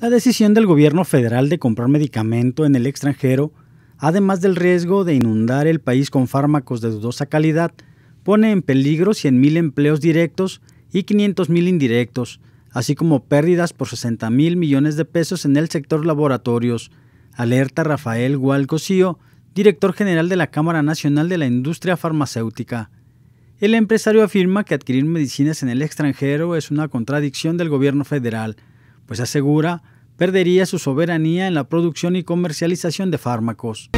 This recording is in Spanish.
La decisión del gobierno federal de comprar medicamento en el extranjero, además del riesgo de inundar el país con fármacos de dudosa calidad, pone en peligro 100.000 empleos directos y 500.000 indirectos, así como pérdidas por 60.000 millones de pesos en el sector laboratorios, alerta Rafael Gualcosío, director general de la Cámara Nacional de la Industria Farmacéutica. El empresario afirma que adquirir medicinas en el extranjero es una contradicción del gobierno federal, pues asegura perdería su soberanía en la producción y comercialización de fármacos.